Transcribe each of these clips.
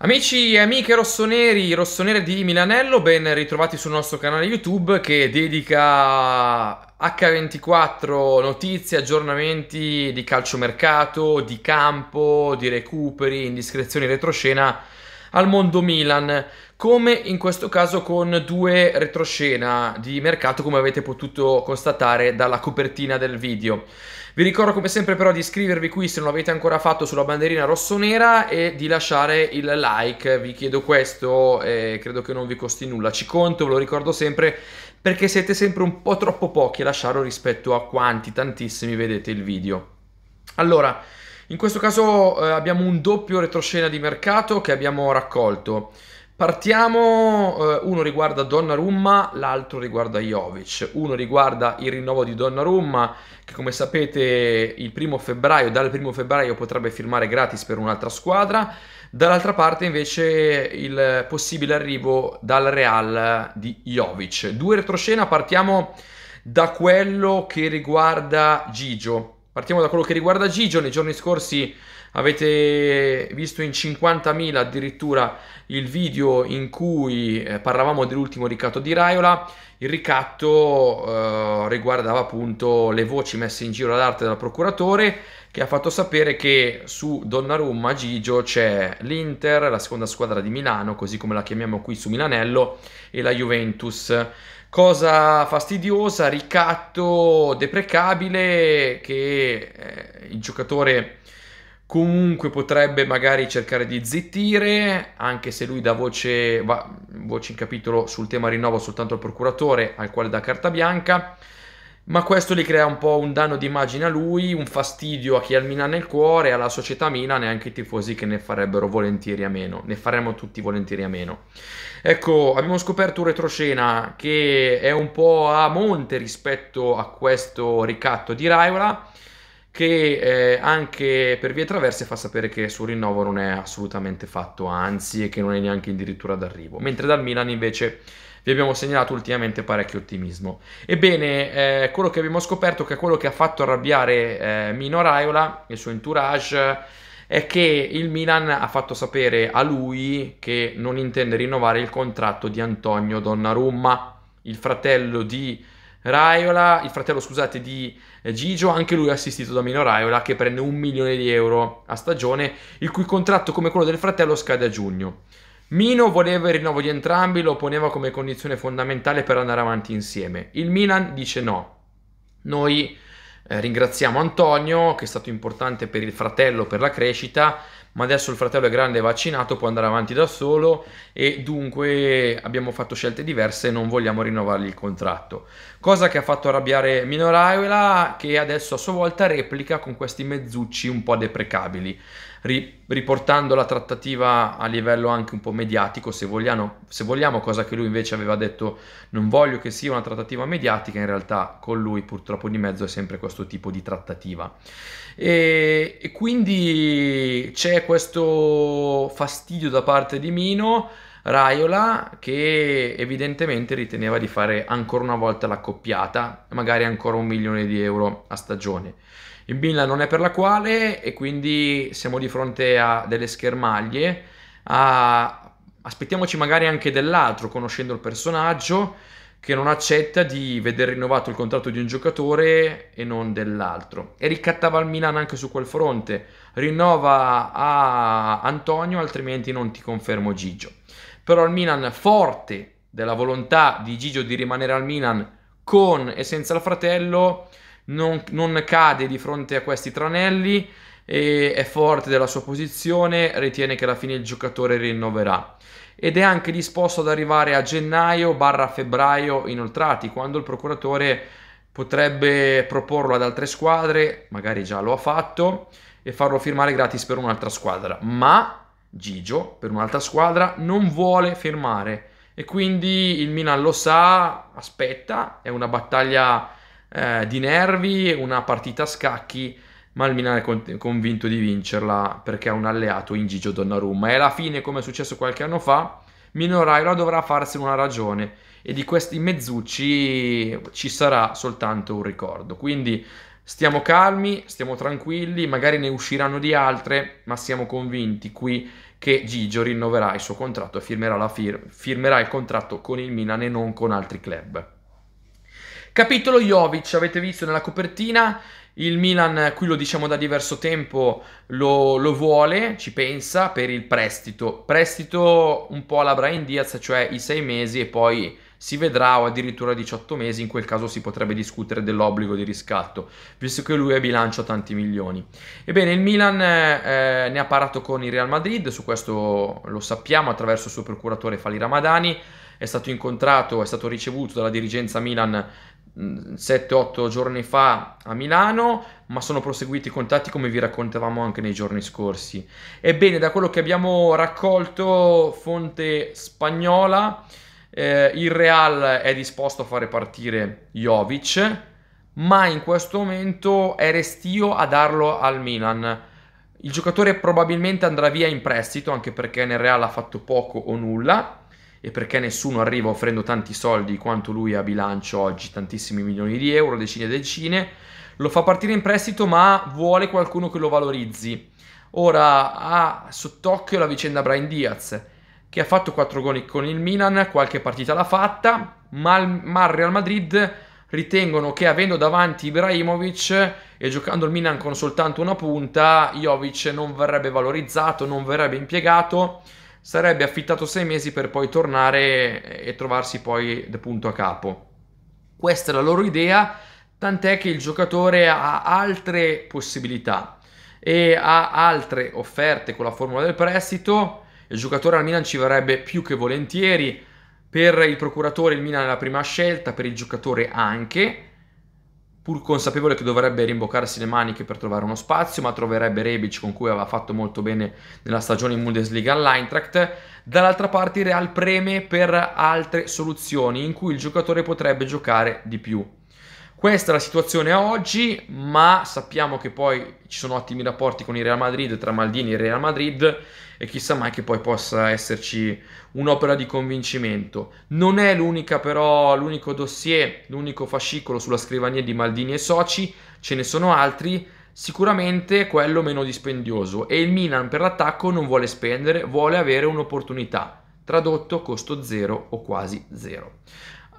Amici e amiche rossoneri, rossonere di Milanello, ben ritrovati sul nostro canale YouTube che dedica H24 notizie, aggiornamenti di calciomercato, di campo, di recuperi, indiscrezioni retroscena al mondo Milan, come in questo caso con due retroscena di mercato come avete potuto constatare dalla copertina del video. Vi ricordo come sempre però di iscrivervi qui se non l'avete ancora fatto sulla banderina rossonera e di lasciare il like, vi chiedo questo, eh, credo che non vi costi nulla, ci conto, ve lo ricordo sempre perché siete sempre un po' troppo pochi a lasciarlo rispetto a quanti tantissimi vedete il video. Allora, in questo caso eh, abbiamo un doppio retroscena di mercato che abbiamo raccolto. Partiamo, eh, uno riguarda Donnarumma, l'altro riguarda Jovic. Uno riguarda il rinnovo di Donnarumma, che come sapete il primo febbraio, dal primo febbraio potrebbe firmare gratis per un'altra squadra. Dall'altra parte invece il possibile arrivo dal Real di Jovic. Due retroscena, partiamo da quello che riguarda Gigio. Partiamo da quello che riguarda Gigio, nei giorni scorsi Avete visto in 50.000 addirittura il video in cui eh, parlavamo dell'ultimo ricatto di Raiola. Il ricatto eh, riguardava appunto le voci messe in giro ad arte dal procuratore che ha fatto sapere che su Donnarumma Gigio c'è l'Inter, la seconda squadra di Milano, così come la chiamiamo qui su Milanello, e la Juventus. Cosa fastidiosa, ricatto deprecabile che eh, il giocatore comunque potrebbe magari cercare di zittire, anche se lui dà voce, va, voce in capitolo sul tema rinnovo soltanto al procuratore, al quale dà carta bianca, ma questo gli crea un po' un danno d'immagine a lui, un fastidio a chi ha il Milan nel cuore, alla società Milan e anche ai tifosi che ne farebbero volentieri a meno, ne faremmo tutti volentieri a meno. Ecco, abbiamo scoperto un retroscena che è un po' a monte rispetto a questo ricatto di Raiola, che eh, anche per vie traverse fa sapere che il suo rinnovo non è assolutamente fatto, anzi, e che non è neanche addirittura d'arrivo. Mentre dal Milan invece vi abbiamo segnalato ultimamente parecchio ottimismo. Ebbene, eh, quello che abbiamo scoperto che è quello che ha fatto arrabbiare eh, Mino Raiola e il suo entourage è che il Milan ha fatto sapere a lui che non intende rinnovare il contratto di Antonio Donnarumma, il fratello di Raiola, il fratello scusate di eh, Gigio, anche lui assistito da Mino Raiola che prende un milione di euro a stagione, il cui contratto come quello del fratello scade a giugno. Mino voleva il rinnovo di entrambi, lo poneva come condizione fondamentale per andare avanti insieme. Il Milan dice no. Noi eh, ringraziamo Antonio che è stato importante per il fratello, per la crescita ma adesso il fratello è grande, è vaccinato, può andare avanti da solo e dunque abbiamo fatto scelte diverse e non vogliamo rinnovargli il contratto. Cosa che ha fatto arrabbiare Minoraiola che adesso a sua volta replica con questi mezzucci un po' deprecabili ri, riportando la trattativa a livello anche un po' mediatico, se vogliamo, se vogliamo, cosa che lui invece aveva detto non voglio che sia una trattativa mediatica, in realtà con lui purtroppo di mezzo è sempre questo tipo di trattativa. E, e quindi c'è questo fastidio da parte di Mino. Raiola che evidentemente riteneva di fare ancora una volta l'accoppiata, magari ancora un milione di euro a stagione. Il Binla non è per la quale e quindi siamo di fronte a delle schermaglie. A... Aspettiamoci magari anche dell'altro, conoscendo il personaggio, che non accetta di vedere rinnovato il contratto di un giocatore e non dell'altro. E ricattava il Milan anche su quel fronte. Rinnova a Antonio, altrimenti non ti confermo Gigio. Però il Milan, forte della volontà di Gigio di rimanere al Milan con e senza il fratello, non, non cade di fronte a questi tranelli e è forte della sua posizione, ritiene che alla fine il giocatore rinnoverà ed è anche disposto ad arrivare a gennaio barra febbraio inoltrati quando il procuratore potrebbe proporlo ad altre squadre, magari già lo ha fatto, e farlo firmare gratis per un'altra squadra. Ma Gigio per un'altra squadra non vuole firmare e quindi il Milan lo sa, aspetta, è una battaglia eh, di nervi, una partita a scacchi, ma il Milan è con- convinto di vincerla perché ha un alleato in Gigio Donnarumma. E alla fine, come è successo qualche anno fa, Mino Raiola dovrà farsi una ragione e di questi mezzucci ci sarà soltanto un ricordo. Quindi stiamo calmi, stiamo tranquilli, magari ne usciranno di altre, ma siamo convinti qui che Gigio rinnoverà il suo contratto e firmerà, fir- firmerà il contratto con il Milan e non con altri club. Capitolo Jovic, avete visto nella copertina, il Milan, qui lo diciamo da diverso tempo, lo, lo vuole, ci pensa per il prestito. Prestito un po' alla Brian Diaz, cioè i sei mesi e poi si vedrà o addirittura 18 mesi, in quel caso si potrebbe discutere dell'obbligo di riscatto, visto che lui è bilancia tanti milioni. Ebbene, il Milan eh, ne ha parlato con il Real Madrid, su questo lo sappiamo attraverso il suo procuratore Fali Ramadani, è stato incontrato, è stato ricevuto dalla dirigenza Milan 7-8 giorni fa a Milano, ma sono proseguiti i contatti come vi raccontavamo anche nei giorni scorsi. Ebbene, da quello che abbiamo raccolto, fonte spagnola, eh, il Real è disposto a fare partire Jovic, ma in questo momento è restio a darlo al Milan. Il giocatore probabilmente andrà via in prestito, anche perché nel Real ha fatto poco o nulla e perché nessuno arriva offrendo tanti soldi quanto lui ha bilancio oggi, tantissimi milioni di euro, decine e decine, lo fa partire in prestito ma vuole qualcuno che lo valorizzi. Ora ha sott'occhio la vicenda Brian Diaz, che ha fatto 4 gol con il Milan, qualche partita l'ha fatta, ma il, ma il Real Madrid ritengono che avendo davanti Ibrahimovic e giocando il Milan con soltanto una punta, Jovic non verrebbe valorizzato, non verrebbe impiegato sarebbe affittato sei mesi per poi tornare e trovarsi poi punto a capo. Questa è la loro idea, tant'è che il giocatore ha altre possibilità e ha altre offerte con la formula del prestito. Il giocatore al Milan ci verrebbe più che volentieri. Per il procuratore il Milan è la prima scelta, per il giocatore anche pur consapevole che dovrebbe rimboccarsi le maniche per trovare uno spazio, ma troverebbe Rebic con cui aveva fatto molto bene nella stagione in Bundesliga all'Eintracht. Dall'altra parte il Real preme per altre soluzioni in cui il giocatore potrebbe giocare di più. Questa è la situazione a oggi, ma sappiamo che poi ci sono ottimi rapporti con il Real Madrid, tra Maldini e il Real Madrid, e chissà mai che poi possa esserci un'opera di convincimento. Non è l'unica però, l'unico dossier, l'unico fascicolo sulla scrivania di Maldini e soci, ce ne sono altri, sicuramente quello meno dispendioso e il Milan per l'attacco non vuole spendere, vuole avere un'opportunità. Tradotto costo zero o quasi zero.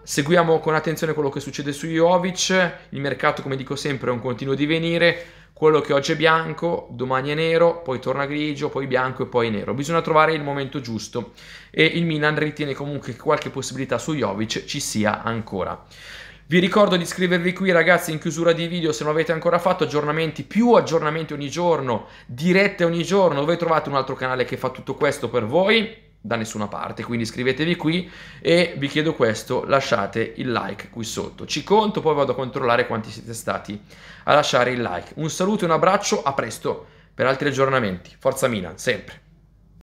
Seguiamo con attenzione quello che succede su Jovic, il mercato come dico sempre è un continuo divenire, quello che oggi è bianco, domani è nero, poi torna grigio, poi bianco e poi nero. Bisogna trovare il momento giusto e il Milan ritiene comunque che qualche possibilità su Jovic ci sia ancora. Vi ricordo di iscrivervi qui ragazzi in chiusura di video se non avete ancora fatto aggiornamenti, più aggiornamenti ogni giorno, dirette ogni giorno, dove trovate un altro canale che fa tutto questo per voi da nessuna parte. Quindi iscrivetevi qui e vi chiedo questo, lasciate il like qui sotto. Ci conto, poi vado a controllare quanti siete stati a lasciare il like. Un saluto e un abbraccio, a presto per altri aggiornamenti. Forza Milan, sempre.